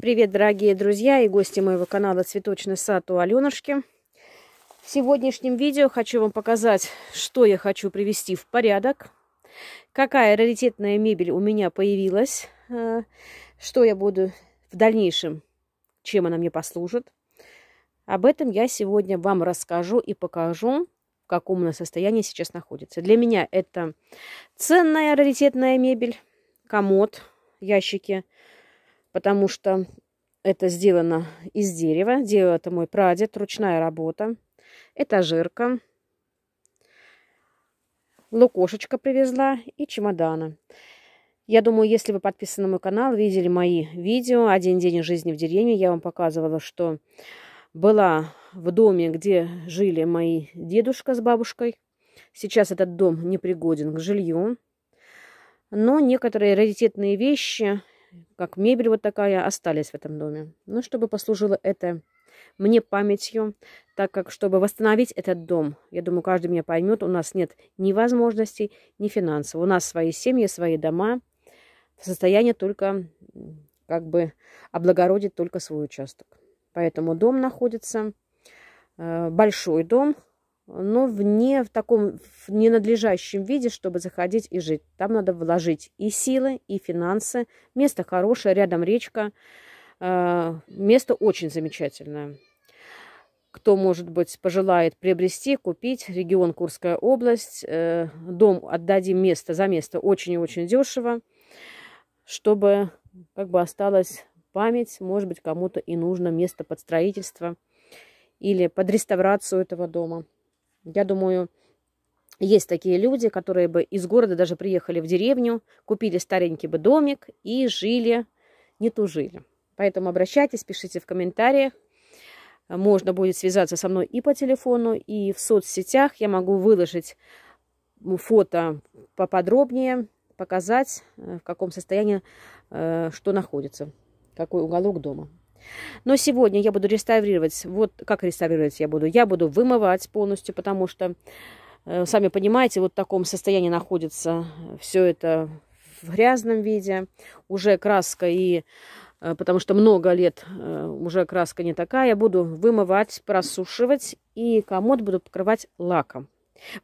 Привет, дорогие друзья и гости моего канала Цветочный сад у Аленушки. В сегодняшнем видео хочу вам показать, что я хочу привести в порядок, какая раритетная мебель у меня появилась, э, что я буду в дальнейшем, чем она мне послужит. Об этом я сегодня вам расскажу и покажу, в каком она состоянии сейчас находится. Для меня это ценная раритетная мебель, комод, ящики – потому что это сделано из дерева. Делал это мой прадед, ручная работа. Это жирка. Лукошечка привезла и чемодана. Я думаю, если вы подписаны на мой канал, видели мои видео «Один день жизни в деревне», я вам показывала, что была в доме, где жили мои дедушка с бабушкой. Сейчас этот дом непригоден к жилью. Но некоторые раритетные вещи как мебель вот такая, остались в этом доме. Ну, чтобы послужило это мне памятью, так как, чтобы восстановить этот дом, я думаю, каждый меня поймет, у нас нет ни возможностей, ни финансов. У нас свои семьи, свои дома, в состоянии только как бы облагородить только свой участок. Поэтому дом находится, э, большой дом, но в не в таком в ненадлежащем виде, чтобы заходить и жить. Там надо вложить и силы, и финансы. Место хорошее, рядом речка. Э, место очень замечательное. Кто, может быть, пожелает приобрести, купить, регион Курская область, э, дом отдадим место за место очень и очень дешево, чтобы как бы осталась память, может быть, кому-то и нужно место под строительство или под реставрацию этого дома. Я думаю, есть такие люди, которые бы из города даже приехали в деревню, купили старенький бы домик и жили, не тужили. Поэтому обращайтесь, пишите в комментариях. Можно будет связаться со мной и по телефону, и в соцсетях. Я могу выложить фото поподробнее, показать, э, в каком состоянии э, что находится, какой уголок дома. Но сегодня я буду реставрировать. Вот как реставрировать я буду. Я буду вымывать полностью, потому что, э, сами понимаете, вот в таком состоянии находится все это в грязном виде. Уже краска и э, потому что много лет э, уже краска не такая. я Буду вымывать, просушивать и комод буду покрывать лаком.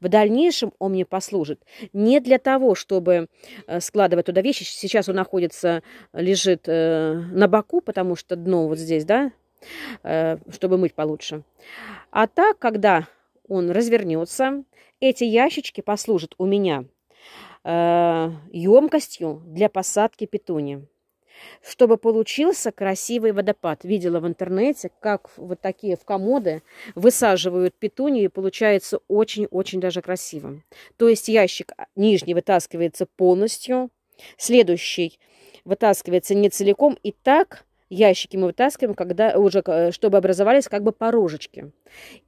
В дальнейшем он мне послужит не для того, чтобы э, складывать туда вещи. Сейчас он находится, лежит э, на боку, потому что дно вот здесь, да, э, чтобы мыть получше. А так, когда он развернется, эти ящички послужат у меня емкостью для посадки петуни чтобы получился красивый водопад. Видела в интернете, как вот такие в комоды высаживают петунью, и получается очень-очень даже красиво. То есть ящик а, нижний вытаскивается полностью, следующий вытаскивается не целиком, и так ящики мы вытаскиваем, когда уже, э, чтобы образовались как бы порожечки.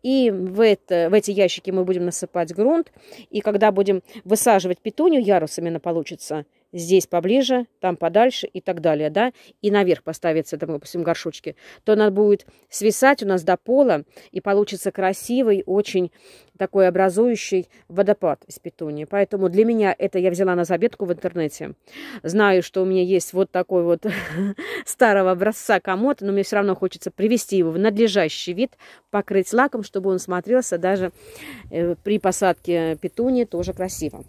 И в, это, в эти ящики мы будем насыпать грунт, и когда будем высаживать петунью, ярусами она получится – здесь поближе, там подальше и так далее, да, и наверх поставится, там, допустим, горшочки, то она будет свисать у нас до пола, и получится красивый, очень такой образующий водопад из петунии. Поэтому для меня это я взяла на заметку в интернете. Знаю, что у меня есть вот такой вот старого образца комод, но мне все равно хочется привести его в надлежащий вид, покрыть лаком, чтобы он смотрелся даже э, при посадке петунии тоже красиво.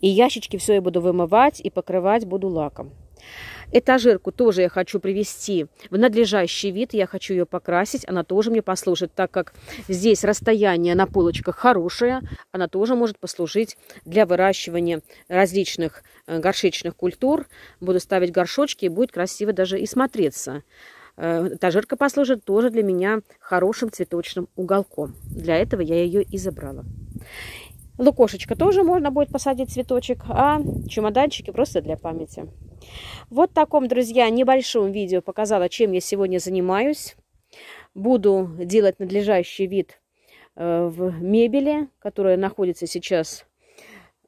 И ящички все я буду вымывать и покрывать буду лаком. Этажерку тоже я хочу привести в надлежащий вид. Я хочу ее покрасить. Она тоже мне послужит, так как здесь расстояние на полочках хорошее. Она тоже может послужить для выращивания различных э, горшечных культур. Буду ставить горшочки и будет красиво даже и смотреться. Э, этажерка послужит тоже для меня хорошим цветочным уголком. Для этого я ее и забрала. Лукошечка тоже можно будет посадить цветочек, а чемоданчики просто для памяти. Вот в таком, друзья, небольшом видео показала, чем я сегодня занимаюсь. Буду делать надлежащий вид э, в мебели, которая находится сейчас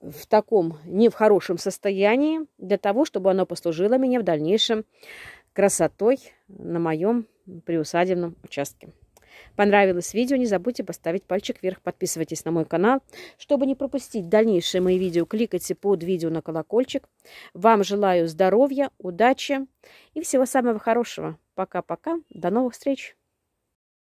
в таком не в хорошем состоянии, для того, чтобы она послужила мне в дальнейшем красотой на моем приусадебном участке. Понравилось видео, не забудьте поставить пальчик вверх, подписывайтесь на мой канал. Чтобы не пропустить дальнейшие мои видео, кликайте под видео на колокольчик. Вам желаю здоровья, удачи и всего самого хорошего. Пока-пока, до новых встреч!